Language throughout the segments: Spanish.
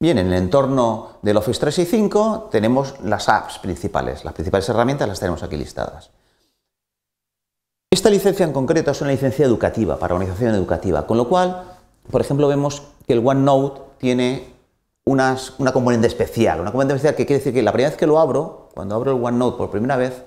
Bien, en el entorno del Office 365 tenemos las apps principales, las principales herramientas las tenemos aquí listadas. Esta licencia en concreto es una licencia educativa, para organización educativa, con lo cual, por ejemplo, vemos que el OneNote tiene una componente especial, una componente especial que quiere decir que la primera vez que lo abro, cuando abro el OneNote por primera vez,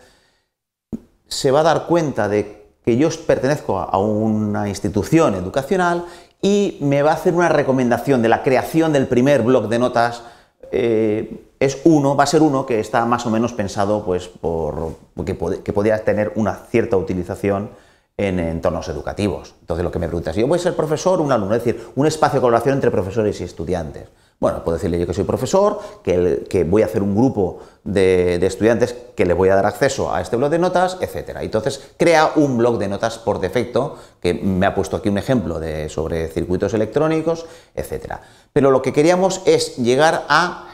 se va a dar cuenta de que yo pertenezco a una institución educacional y me va a hacer una recomendación de la creación del primer blog de notas. Eh, es uno, va a ser uno que está más o menos pensado pues, por, que, podría tener una cierta utilización en entornos educativos. Entonces, lo que me preguntas, yo voy a ser profesor, un alumno, es decir, un espacio de colaboración entre profesores y estudiantes. Bueno, puedo decirle yo que soy profesor, que, voy a hacer un grupo de, estudiantes que le voy a dar acceso a este blog de notas, etcétera. Entonces, crea un blog de notas por defecto, que me ha puesto aquí un ejemplo sobre circuitos electrónicos, etcétera. Pero lo que queríamos es llegar a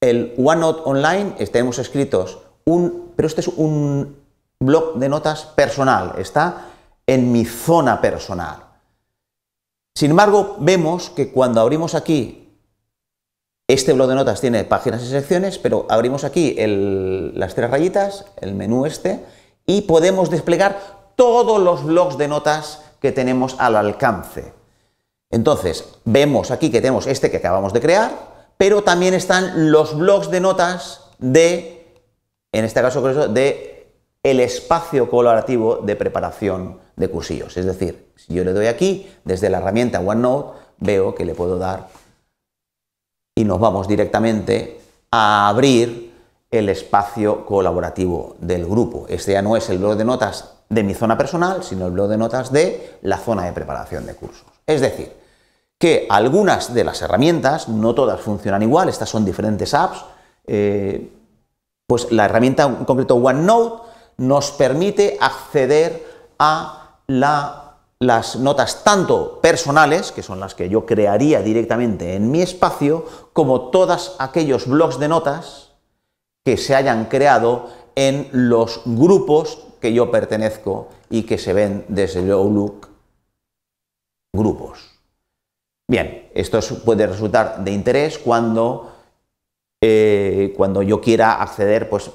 el OneNote Online, tenemos este, escritos un, pero este es un blog de notas personal, está en mi zona personal. Sin embargo, vemos que cuando abrimos aquí, este blog de notas tiene páginas y secciones, pero abrimos aquí las tres rayitas, el menú este, y podemos desplegar todos los blogs de notas que tenemos al alcance. Entonces, vemos aquí que tenemos este que acabamos de crear, pero también están los blogs de notas de, en este caso, de el espacio colaborativo de preparación de cursillos. Es decir, si yo le doy aquí, desde la herramienta OneNote, veo que le puedo dar y nos vamos directamente a abrir el espacio colaborativo del grupo. Este ya no es el blog de notas de mi zona personal, sino el blog de notas de la zona de preparación de cursos. Es decir, que algunas de las herramientas, no todas funcionan igual, estas son diferentes apps, eh, pues la herramienta en concreto OneNote nos permite acceder a las notas tanto personales, que son las que yo crearía directamente en mi espacio, como todos aquellos blogs de notas que se hayan creado en los grupos que yo pertenezco y que se ven desde Outlook grupos. Bien, esto puede resultar de interés cuando, eh, cuando yo quiera acceder pues,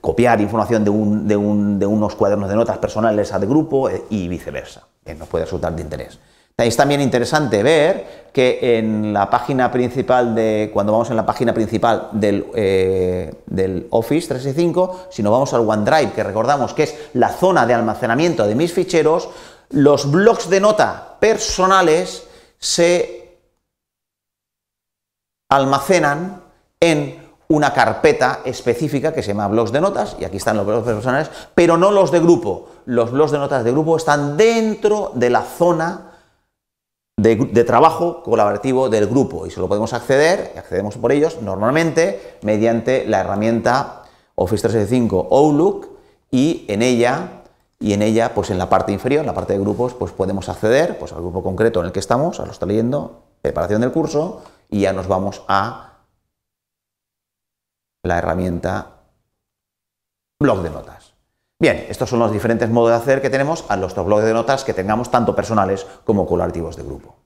copiar información de, de, unos cuadernos de notas personales al grupo eh, y viceversa. que nos puede resultar de interés. Es también interesante ver que en la página principal de, cuando vamos en la página principal del, eh, Office 365, si nos vamos al OneDrive, que recordamos que es la zona de almacenamiento de mis ficheros, los blogs de nota personales se almacenan en una carpeta específica que se llama blogs de notas, y aquí están los blogs personales, pero no los de grupo. Los blogs de notas de grupo están dentro de la zona de, trabajo colaborativo del grupo y solo podemos acceder, accedemos por ellos normalmente mediante la herramienta Office 365 Outlook y en ella y en ella, pues en la parte inferior, en la parte de grupos, pues podemos acceder pues, al grupo concreto en el que estamos, a lo está leyendo, preparación del curso, y ya nos vamos a la herramienta blog de notas. Bien, estos son los diferentes modos de hacer que tenemos a nuestros blogs de notas que tengamos tanto personales como colaborativos de grupo.